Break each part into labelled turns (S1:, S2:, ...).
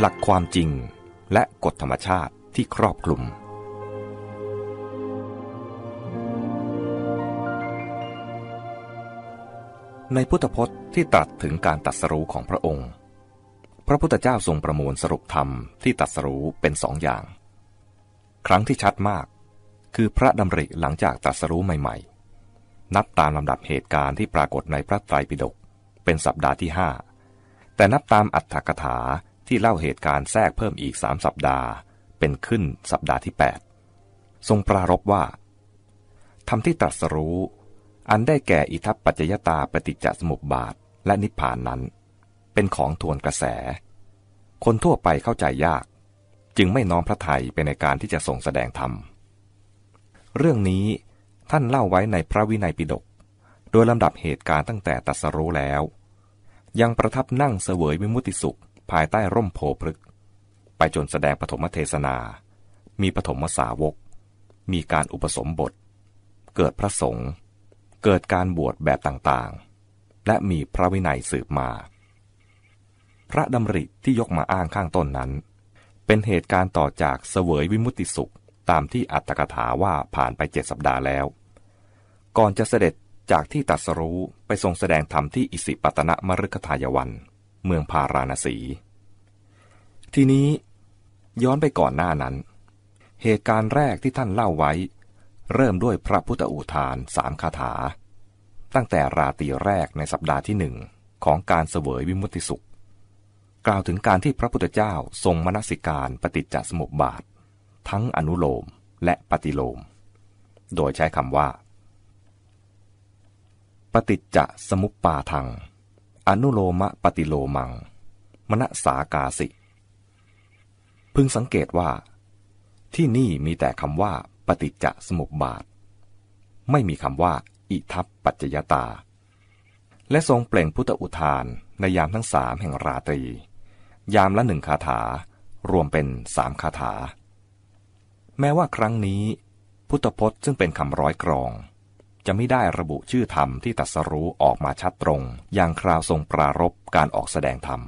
S1: หลักความจริงและกฎธรรมชาติที่ครอบคลุม ในพุทธพจน์ที่ตรัสถึงการตัดสรู้ของพระองค์ พระพุทธเจ้าทรงประมวลสรุปธรรมที่ตัดสรู้เป็นสองอย่าง ครั้งที่ชัดมากคือพระดำริหลังจากตัดสรู้ใหม่ ๆ นับตามลำดับเหตุการณ์ที่ปรากฏในพระไตรปิฎกเป็นสัปดาห์ที่ห้าแต่นับตามอัตถกถาที่เล่าเหตุการณ์แทรกเพิ่มอีกสามสัปดาห์เป็นขึ้นสัปดาห์ที่ 8 ทรงปรารบว่าทำที่ตรัสรู้ อันได้แก่อิทัปปัจจยตาปฏิจจสมุปบาทและนิพพานนั้น เป็นของทวนกระแส คนทั่วไปเข้าใจยาก จึงไม่น้อมพระไทยไปในการที่จะทรงแสดงธรรม เรื่องนี้ท่านเล่าไว้ในพระวินัยปิฎกโดยลำดับเหตุการณ์ตั้งแต่ตัสรู้แล้ว ยังประทับนั่งเสวยวิมุติสุขภายใต้ร่มโพพฤกไปจนแสดงปฐมเทศนา มีปฐมสาวก มีการอุปสมบท เกิดพระสงฆ์ เกิดการบวชแบบต่างๆ และมีพระวินัยสืบมา พระดำริที่ยกมาอ้างข้างต้นนั้น เป็นเหตุการณ์ต่อจากเสวยวิมุติสุข ตามที่อัตถกถาว่าผ่านไปเจ็ดสัปดาห์แล้ว ก่อนจะเสด็จจากที่ตัสรู้ไปทรงแสดงธรรมที่อิสิปตนมฤคทายวันเมืองพาราณสี ทีนี้ย้อนไปก่อนหน้านั้น เหตุการณ์แรกที่ท่านเล่าไว้ เริ่มด้วยพระพุทธอุทานสามคาถา ตั้งแต่ราตรีแรกในสัปดาห์ที่หนึ่ง ของการเสวยวิมุติสุข กล่าวถึงการที่พระพุทธเจ้าทรงมนสิการปฏิจจสมุปบาท ทั้งอนุโลมและปฏิโลม โดยใช้คำว่า ปฏิจจสมุปปาทังอนุโลมะปฏิโลมัง มณสากาสิพึงสังเกตว่า ที่นี่มีแต่คำว่า ปฏิจจสมุปบาท ไม่มีคำว่า อิทัพปัจจยตา และทรงเปล่งพุทธอุทานในยามทั้งสามแห่งราตรียามละหนึ่งคาถารวมเป็นสามคาถา แม้ว่าครั้งนี้ พุทธพจน์ซึ่งเป็นคำร้อยกรองจะไม่ได้ระบุชื่อธรรมที่ตัดสรู้ออกมาชัดตรง อย่างคราวทรงปรารบการออกแสดงธรรม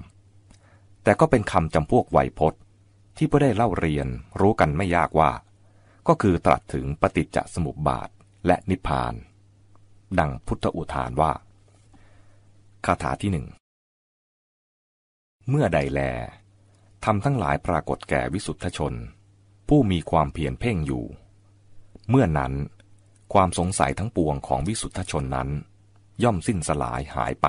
S1: แต่ก็เป็นคำจำพวกไวยพจน์ ที่ผู้ได้เล่าเรียนรู้กันไม่ยากว่า ก็คือตรัสถึงปฏิจจสมุปบาทและนิพพาน ดังพุทธอุทานว่าคาถาที่หนึ่ง เมื่อใดแลทำทั้งหลายปรากฏแก่วิสุทธชน ผู้มีความเพียรเพ่งอยู่ เมื่อนั้นความสงสัยทั้งปวงของวิสุทธชนนั้น ย่อมสิ้นสลายหายไป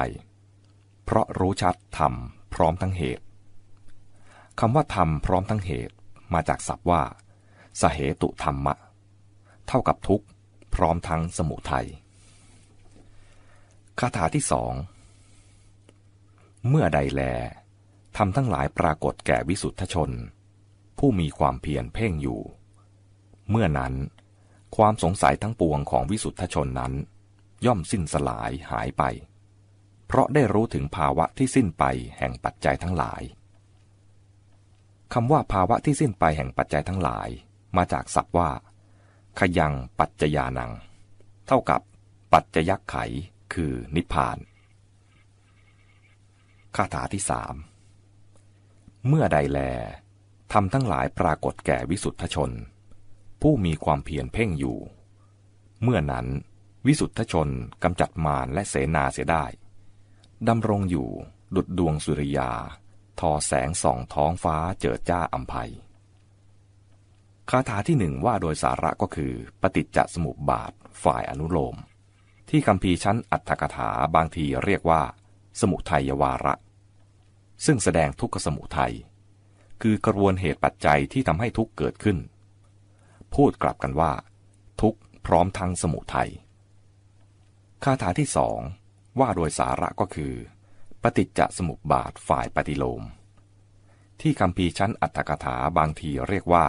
S1: เพราะรู้ชัดธรรมพร้อมทั้งเหตุคำว่าธรรมพร้อมทั้งเหตุมาจากศัพท์ว่าสเหตุธรรมะเท่ากับทุกพร้อมทั้งสมุทัยคาถาที่สองเมื่อใดแลทำทั้งหลายปรากฏแก่วิสุทธชน ผู้มีความเพียรเพ่งอยู่ เมื่อนั้นความสงสัยทั้งปวงของวิสุทธชนนั้น ย่อมสิ้นสลายหายไป เพราะได้รู้ถึงภาวะที่สิ้นไปแห่งปัจจัยทั้งหลายคำว่าภาวะที่สิ้นไปแห่งปัจจัยทั้งหลาย มาจากศัพท์ว่าขยังปัจจยานัง เท่ากับ ปัจจยักไขคือนิพพานคาถาที่สามเมื่อใดแลทำทั้งหลายปรากฏแก่วิสุทธชนผู้มีความเพียรเพ่งอยู่ เมื่อนั้นวิสุทธชนกำจัดมารและเสนาเสียได้ ดำรงอยู่ ดุดดวงสุริยา ทอแสงส่องท้องฟ้าเจิดจ้าอัมภัย คาถาที่หนึ่งว่าโดยสาระก็คือปฏิจจสมุปบาทฝ่ายอนุโลม ที่คำพีชั้นอัตถกถาบางทีเรียกว่า สมุทัยวาระ ซึ่งแสดงทุกขสมุทัย คือกระบวนเหตุปัจจัยที่ทำให้ทุกเกิดขึ้นพูดกลับกันว่า ทุกพร้อมทั้งสมุทัยคาถาที่สองว่าโดยสาระก็คือ ปฏิจจสมุปบาทฝ่ายปฏิโลม ที่คำพีชั้นอัตถกถาบางทีเรียกว่า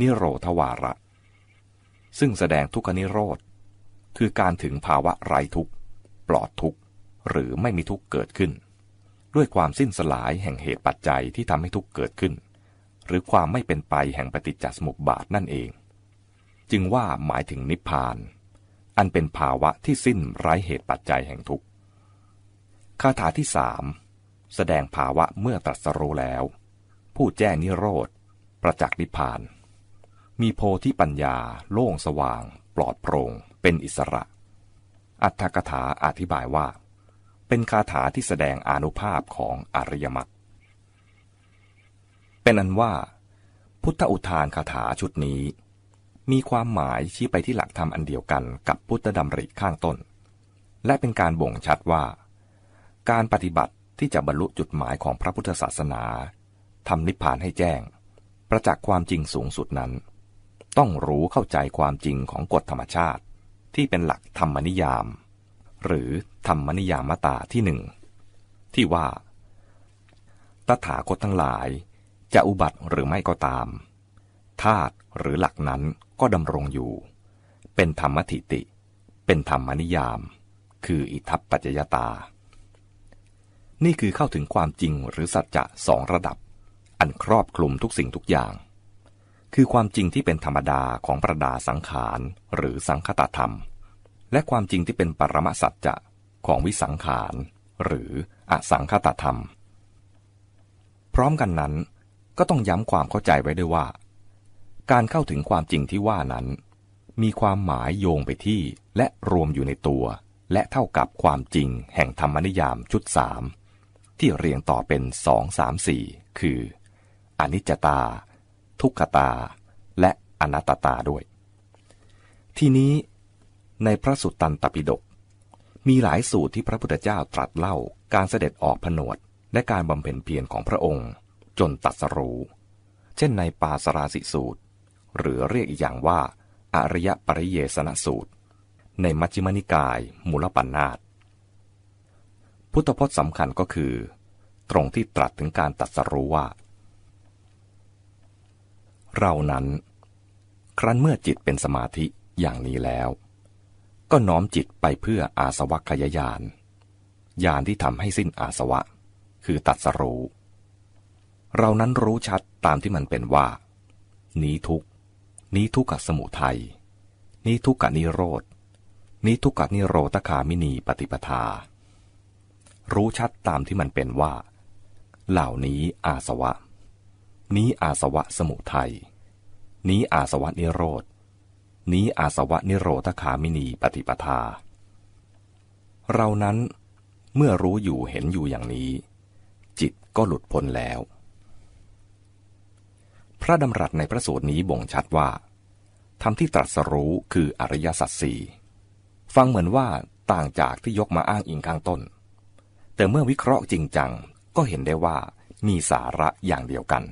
S1: นิโรธวาระ ซึ่งแสดงทุกขนิโรธ คือการถึงภาวะไร้ทุกข์ ปลอดทุกข์ หรือไม่มีทุกข์เกิดขึ้น ด้วยความสิ้นสลายแห่งเหตุปัจจัยที่ทำให้ทุกข์เกิดขึ้น หรือความไม่เป็นไปแห่งปฏิจจสมุปบาทนั่นเองจึงว่าหมายถึงนิพพาน อันเป็นภาวะที่สิ้นไร้เหตุปัจจัยแห่งทุกข์ คาถาที่สาม แสดงภาวะเมื่อตรัสรู้แล้ว ผู้แจ้งนิโรธ ประจักษ์นิพพาน มีโพธิปัญญา โล่งสว่าง ปลอดโปร่งเป็นอิสระ อัตถกถาอธิบายว่า เป็นคาถาที่แสดงอนุภาพของอริยมรรคเป็นอันว่า พุทธอุทานคาถาชุดนี้มีความหมายชี้ไปที่หลักธรรมอันเดียวกันกับพุทธดำริข้างต้น และเป็นการบ่งชัดว่า การปฏิบัติที่จะบรรลุจุดหมายของพระพุทธศาสนาทำนิพพานให้แจ้ง ประจักษ์ความจริงสูงสุดนั้น ต้องรู้เข้าใจความจริงของกฎธรรมชาติ ที่เป็นหลักธรรมนิยาม หรือธรรมนิยามตาที่หนึ่งที่ว่า ตถาคตทั้งหลาย จะอุบัติหรือไม่ก็ตามธาตุหรือหลักนั้นก็ดำรงอยู่ เป็นธรรมถิติ เป็นธรรมนิยาม คืออิทัปปัจจยตา นี่คือเข้าถึงความจริงหรือสัจจะสองระดับ อันครอบคลุมทุกสิ่งทุกอย่าง คือความจริงที่เป็นธรรมดาของประดาสังขารหรือสังคตธรรม และความจริงที่เป็นปรมสัจจะ ของวิสังขารหรืออสังคตธรรม พร้อมกันนั้นก็ต้องย้ำความเข้าใจไว้ด้วยว่าการเข้าถึงความจริงที่ว่านั้น มีความหมายโยงไปที่และรวมอยู่ในตัว และเท่ากับความจริงแห่งธรรมนิยามชุดสามที่เรียงต่อเป็นสองสามสี่คือ อนิจจตา ทุกขตา และอนัตตาด้วย ทีนี้ในพระสุตตันตปิฎกมีหลายสูตรที่พระพุทธเจ้าตรัสเล่าการเสด็จออกผนวด และการบำเพ็ญเพียรของพระองค์ จนตัดสรู้เช่นในปาสราสิสูตรหรือเรียกอีกอย่างว่าอริยปริเยสนสูตร ในมัชฌิมนิกายมูลปัญนาตพุทธพจน์สำคัญก็คือ ตรงที่ตรัสถึงการตัดสรู้ว่า เรานั้น ครั้นเมื่อจิตเป็นสมาธิอย่างนี้แล้ว ก็น้อมจิตไปเพื่ออาสวัคยายานญาณที่ทำให้สิ้นอาสวะ คือตัดสรู้เรานั้นรู้ชัดตามที่มันเป็นว่า นี้ทุกนี้ทุกขสมุทัย นี้ทุกขนิโรธ นี้ทุกขนิโรธคามินีปฏิปทา รู้ชัดตามที่มันเป็นว่า เหล่านี้อาสวะ นี้อาสวะสมุทัย นี้อาสวะนิโรธ นี้อาสวะนิโรธคามินีปฏิปทา เรานั้นเมื่อรู้อยู่เห็นอยู่อย่างนี้ จิตก็หลุดพ้นแล้วพระดำรัสในพระสูตรนี้บ่งชัดว่าธรรมที่ตรัสรู้คืออริยสัจสี่ฟังเหมือนว่าต่างจากที่ยกมาอ้างอิงข้างต้น แต่เมื่อวิเคราะห์จริงจังก็เห็นได้ว่ามีสาระอย่างเดียวกัน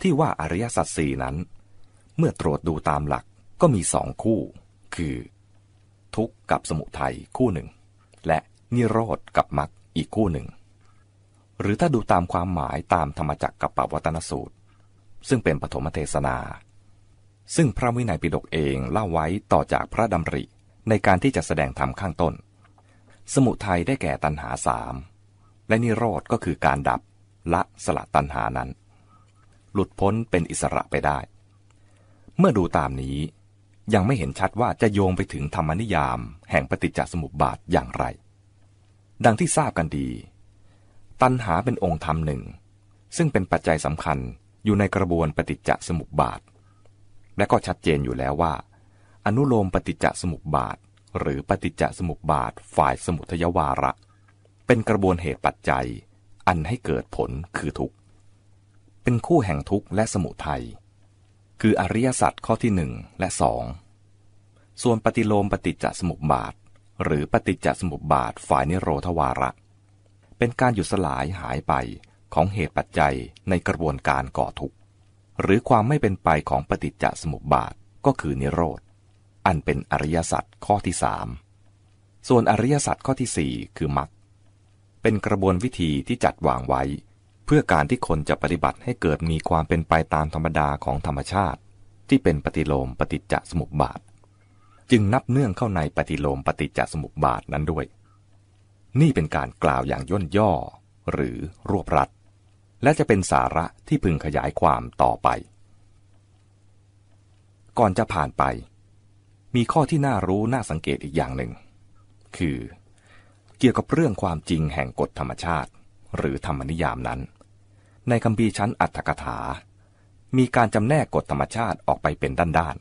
S1: ที่ว่าอริยสัจสี่นั้น เมื่อตรวจดูตามหลักก็มีสองคู่ คือ ทุกข์กับสมุทัยคู่หนึ่ง และนิโรธกับมรรคอีกคู่หนึ่ง หรือถ้าดูตามความหมายตามธรรมจักรกับปวัตนสูตรซึ่งเป็นปฐมเทศนา ซึ่งพระวินัยปิฎกเองเล่าไว้ต่อจากพระดำริในการที่จะแสดงธรรมข้างต้น สมุทัยได้แก่ตัณหาสาม และนิโรธก็คือการดับละสละตัณหานั้น หลุดพ้นเป็นอิสระไปได้ เมื่อดูตามนี้ยังไม่เห็นชัดว่าจะโยงไปถึงธรรมนิยามแห่งปฏิจจสมุปบาทอย่างไร ดังที่ทราบกันดี ตัณหาเป็นองค์ธรรมหนึ่ง ซึ่งเป็นปัจจัยสำคัญอยู่ในกระบวนปฏิจจสมุปบาท และก็ชัดเจนอยู่แล้วว่า อนุโลมปฏิจจสมุปบาท หรือปฏิจจสมุปบาทฝ่ายสมุทยวาระ เป็นกระบวนเหตุปัจจัย อันให้เกิดผลคือทุกข์เป็นคู่แห่งทุกข์และสมุทัยคืออริยสัจข้อที่หนึ่งและสองส่วนปฏิโลมปฏิจจสมุปบาท หรือปฏิจจสมุปบาทฝ่ายนิโรธวาระ เป็นการหยุดสลายหายไปของเหตุปัจจัยในกระบวนการก่อทุกข์หรือความไม่เป็นไปของปฏิจจสมุปบาทก็คือนิโรธอันเป็นอริยสัจข้อที่สามส่วนอริยสัจข้อที่สี่คือมรรคเป็นกระบวนวิธีที่จัดวางไว้ เพื่อการที่คนจะปฏิบัติให้เกิดมีความเป็นไปตามธรรมดาของธรรมชาติ ที่เป็นปฏิโลมปฏิจจสมุปบาท จึงนับเนื่องเข้าในปฏิโลมปฏิจจสมุปบาทนั้นด้วย นี่เป็นการกล่าวอย่างย่นย่อหรือรวบรัดและจะเป็นสาระที่พึงขยายความต่อไป ก่อนจะผ่านไป มีข้อที่น่ารู้น่าสังเกตอีกอย่างหนึ่ง คือ เกี่ยวกับเรื่องความจริงแห่งกฎธรรมชาติ หรือธรรมนิยามนั้น ในคำพีชั้นอัตถกถา มีการจำแนกกฎธรรมชาติออกไปเป็นด้าน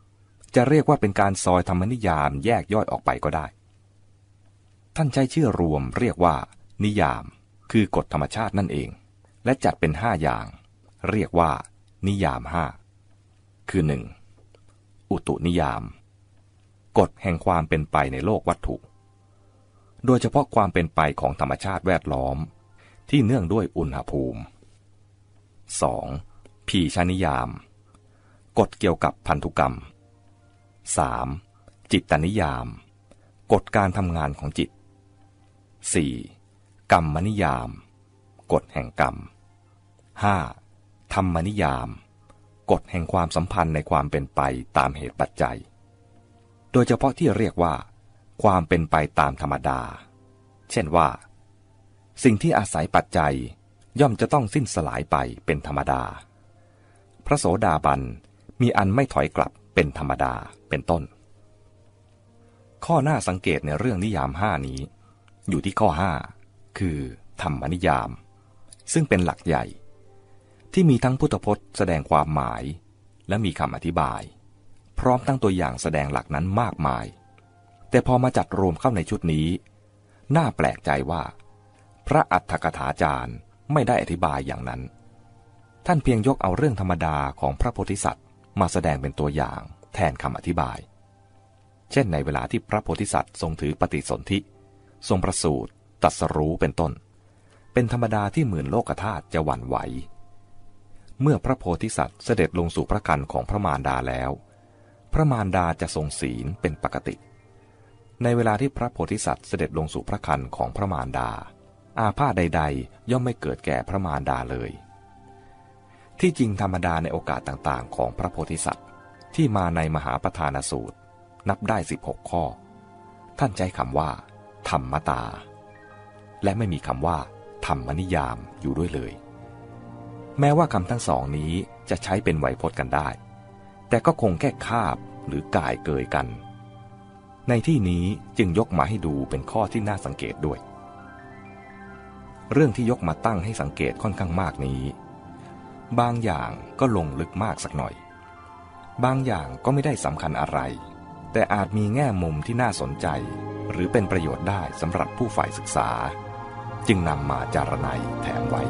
S1: ๆ จะเรียกว่าเป็นการซอยธรรมนิยามแยกย่อยออกไปก็ได้ ท่านใช้ชื่อรวมเรียกว่า นิยามคือกฎธรรมชาตินั่นเองและจัดเป็นห้าอย่าง เรียกว่า นิยามห้าคือ 1. อุตุนิยามกฎแห่งความเป็นไปในโลกวัตถุ โดยเฉพาะความเป็นไปของธรรมชาติแวดล้อมที่เนื่องด้วยอุณหภูมิ 2. ผีชานิยาม กฎเกี่ยวกับพันธุกรรม 3. จิตตนิยาม กฎการทำงานของจิต 4. กรรมนิยามกฎแห่งกรรม 5. ธรรมนิยาม กฎแห่งความสัมพันธ์ในความเป็นไปตามเหตุปัจจัย โดยเฉพาะที่เรียกว่า ความเป็นไปตามธรรมดา เช่นว่า สิ่งที่อาศัยปัจจัย ย่อมจะต้องสิ้นสลายไปเป็นธรรมดา พระโสดาบัน มีอันไม่ถอยกลับ เป็นธรรมดา เป็นต้น ข้อหน้าสังเกตในเรื่องนิยามห้านี้ อยู่ที่ข้อ5คือ ธรรมนิยาม ซึ่งเป็นหลักใหญ่ที่มีทั้งพุทธพจน์แสดงความหมาย และมีคำอธิบาย พร้อมตั้งตัวอย่างแสดงหลักนั้นมากมาย แต่พอมาจัดรวมเข้าในชุดนี้ น่าแปลกใจว่า พระอัฏฐกถาจารย์ ไม่ได้อธิบายอย่างนั้น ท่านเพียงยกเอาเรื่องธรรมดาของพระโพธิสัตว์มาแสดงเป็นตัวอย่างแทนคำอธิบาย เช่นในเวลาที่พระโพธิสัตว์ทรงถือปฏิสนธิ ทรงประสูติตัดสรู้เป็นต้น เป็นธรรมดาที่หมื่นโลกธาตุจะหวั่นไหวเมื่อพระโพธิสัตว์เสด็จลงสู่พระคันของพระมารดาแล้ว พระมารดาจะทรงศีลเป็นปกติ ในเวลาที่พระโพธิสัตว์เสด็จลงสู่พระคันของพระมารดา อาพาธใดๆ ย่อมไม่เกิดแก่พระมารดาเลย ที่จริงธรรมดาในโอกาสต่างๆ ของพระโพธิสัตว์ ที่มาในมหาประธานสูตร นับได้ 16 ข้อ ท่านใช้คำว่า ธรรมตา และไม่มีคำว่าธรรมนิยามอยู่ด้วยเลยแม้ว่าคำทั้งสองนี้จะใช้เป็นไหวพจน์กันได้ แต่ก็คงแค่คาบหรือกายเกยกัน ในที่นี้จึงยกมาให้ดูเป็นข้อที่น่าสังเกตด้วย เรื่องที่ยกมาตั้งให้สังเกตค่อนข้างมากนี้ บางอย่างก็ลงลึกมากสักหน่อย บางอย่างก็ไม่ได้สำคัญอะไร แต่อาจมีแง่มุมที่น่าสนใจ หรือเป็นประโยชน์ได้สำหรับผู้ฝ่ายศึกษา จึงนำมาจารณัยแถมไว้